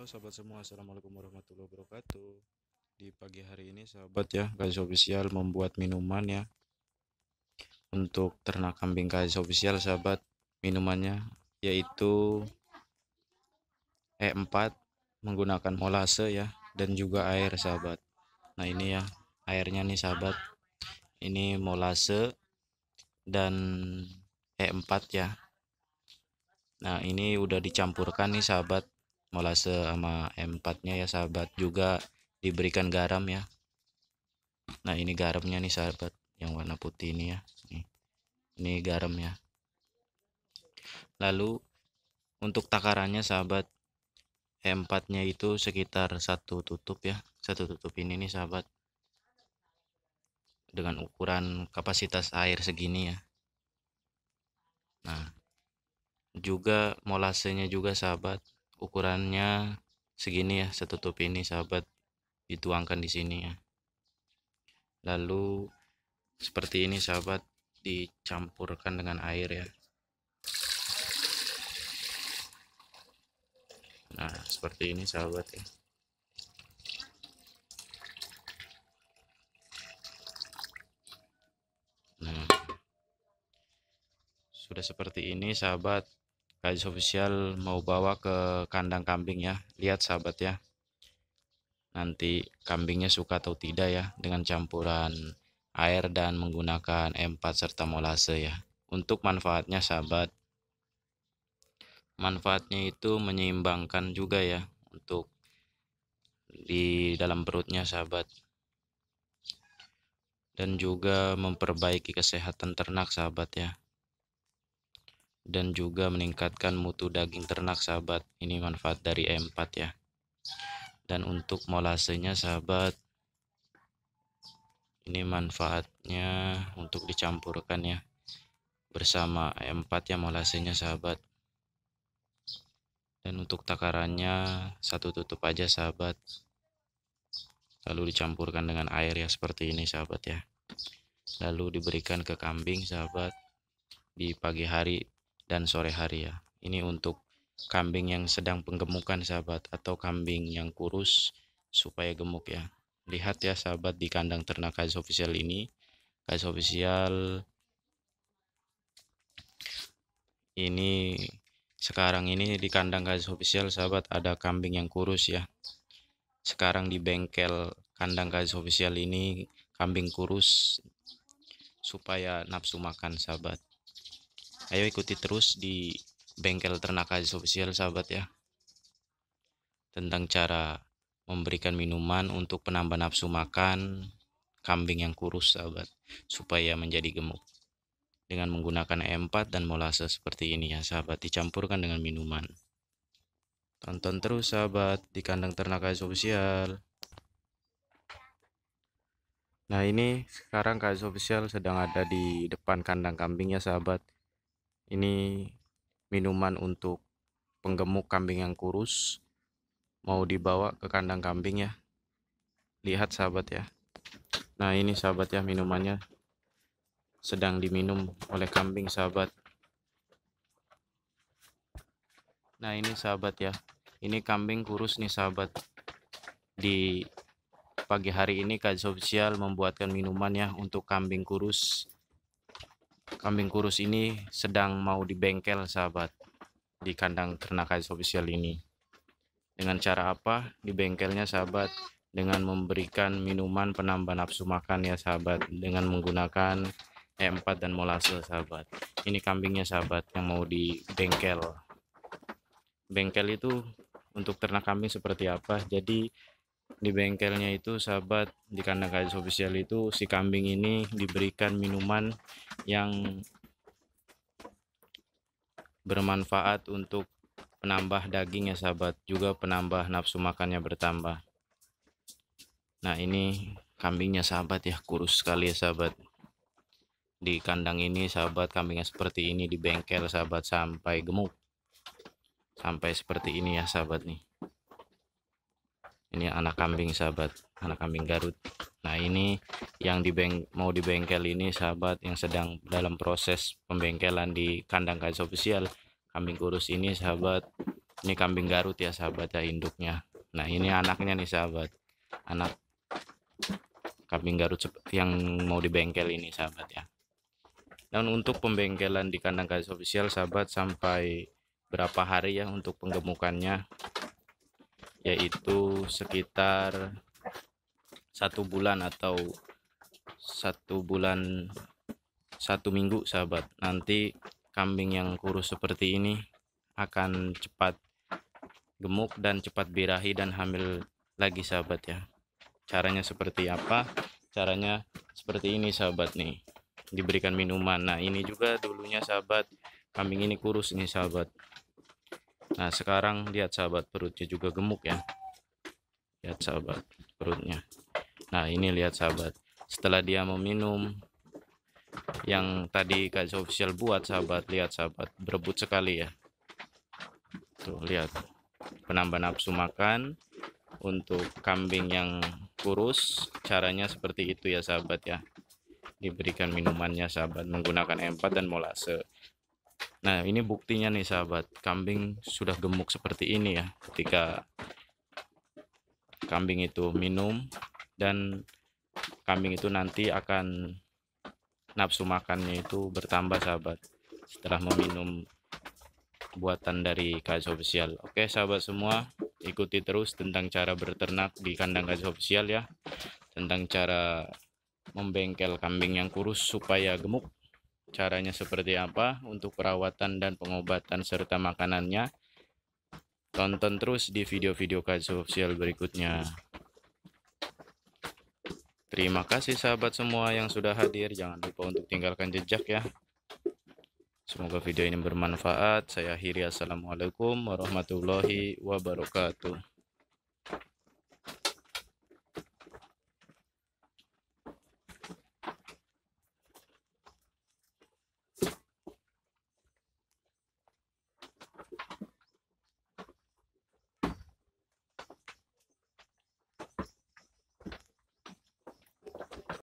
Halo sahabat semua, assalamualaikum warahmatullahi wabarakatuh. Di pagi hari ini sahabat ya, Kais Official membuat minuman ya untuk ternak kambing Kais Official sahabat. Minumannya yaitu E4 menggunakan molase ya dan juga air sahabat. Nah ini ya airnya nih sahabat. Ini molase dan E4 ya. Nah ini udah dicampurkan nih sahabat molase sama M4-nya ya sahabat juga diberikan garam ya. Nah, ini garamnya nih sahabat yang warna putih ini ya. Ini garam ya. Lalu untuk takarannya sahabat M4-nya itu sekitar satu tutup ya. Satu tutup ini nih sahabat. Dengan ukuran kapasitas air segini ya. Nah, juga molasenya juga sahabat ukurannya segini ya setutup ini sahabat dituangkan di sini ya lalu seperti ini sahabat dicampurkan dengan air ya nah seperti ini sahabat ya nah sudah seperti ini sahabat Kais official mau bawa ke kandang kambing ya lihat sahabat ya nanti kambingnya suka atau tidak ya dengan campuran air dan menggunakan M4 serta molase ya untuk manfaatnya sahabat manfaatnya itu menyeimbangkan juga ya untuk di dalam perutnya sahabat dan juga memperbaiki kesehatan ternak sahabat ya dan juga meningkatkan mutu daging ternak sahabat ini manfaat dari E4 ya dan untuk molasenya sahabat ini manfaatnya untuk dicampurkan ya bersama E4 ya molasenya sahabat dan untuk takarannya satu tutup aja sahabat lalu dicampurkan dengan air ya seperti ini sahabat ya lalu diberikan ke kambing sahabat di pagi hari dan sore hari ya. Ini untuk kambing yang sedang penggemukan sahabat atau kambing yang kurus supaya gemuk ya. Lihat ya sahabat di kandang ternak Kais Official ini. Kais Official ini sekarang ini di kandang Kais Official sahabat ada kambing yang kurus ya. Sekarang di bengkel kandang Kais Official ini kambing kurus supaya nafsu makan sahabat ayo ikuti terus di bengkel ternak Aziz official sahabat ya tentang cara memberikan minuman untuk penambah nafsu makan kambing yang kurus sahabat supaya menjadi gemuk dengan menggunakan E4 dan molase seperti ini ya sahabat dicampurkan dengan minuman tonton terus sahabat di kandang ternak Aziz official Nah ini sekarang Kak Official sedang ada di depan kandang kambingnya sahabat ini minuman untuk penggemuk kambing yang kurus mau dibawa ke kandang kambing ya. Lihat sahabat ya. Nah, ini sahabat ya minumannya sedang diminum oleh kambing sahabat. Nah, ini sahabat ya. Ini kambing kurus nih sahabat. Di pagi hari ini Kajian Sosial membuatkan minuman ya untuk kambing kurus kambing kurus ini sedang mau dibengkel sahabat di kandang ternak Aziz official ini dengan cara apa dibengkelnya sahabat dengan memberikan minuman penambah nafsu makan ya sahabat dengan menggunakan E4 dan molase sahabat ini kambingnya sahabat yang mau dibengkel bengkel itu untuk ternak kambing seperti apa jadi di bengkelnya itu sahabat di kandang kalis official itu si kambing ini diberikan minuman yang bermanfaat untuk penambah daging ya sahabat juga penambah nafsu makannya bertambah nah ini kambingnya sahabat ya kurus sekali ya sahabat di kandang ini sahabat kambingnya seperti ini di bengkel sahabat sampai gemuk sampai seperti ini ya sahabat nih ini anak kambing sahabat anak kambing Garut nah ini yang dibeng mau dibengkel ini sahabat yang sedang dalam proses pembengkelan di kandang kain official kambing kurus ini sahabat ini kambing Garut ya sahabat ya induknya nah ini anaknya nih sahabat anak kambing Garut yang mau dibengkel ini sahabat ya dan untuk pembengkelan di kandang kain official sahabat sampai berapa hari ya untuk penggemukannya yaitu sekitar satu bulan atau satu bulan satu minggu sahabat nanti kambing yang kurus seperti ini akan cepat gemuk dan cepat birahi dan hamil lagi sahabat ya caranya seperti apa caranya seperti ini sahabat nih diberikan minuman nah ini juga dulunya sahabat kambing ini kurus nih sahabat Nah sekarang lihat sahabat perutnya juga gemuk ya. Lihat sahabat perutnya. Nah ini lihat sahabat. Setelah dia meminum yang tadi kasih official buat sahabat. Lihat sahabat berebut sekali ya. Tuh lihat penambah nafsu makan untuk kambing yang kurus caranya seperti itu ya sahabat ya diberikan minumannya sahabat menggunakan empat dan molase Nah ini buktinya nih sahabat kambing sudah gemuk seperti ini ya ketika kambing itu minum dan kambing itu nanti akan nafsu makannya itu bertambah sahabat setelah meminum buatan dari Kazo Official. Oke sahabat semua, ikuti terus tentang cara berternak di kandang Kazo Official ya. Tentang cara membengkel kambing yang kurus supaya gemuk caranya seperti apa untuk perawatan dan pengobatan serta makanannya. Tonton terus di video-video kasus sosial berikutnya. Terima kasih sahabat semua yang sudah hadir. Jangan lupa untuk tinggalkan jejak ya. Semoga video ini bermanfaat. Saya akhiri. Assalamualaikum warahmatullahi wabarakatuh.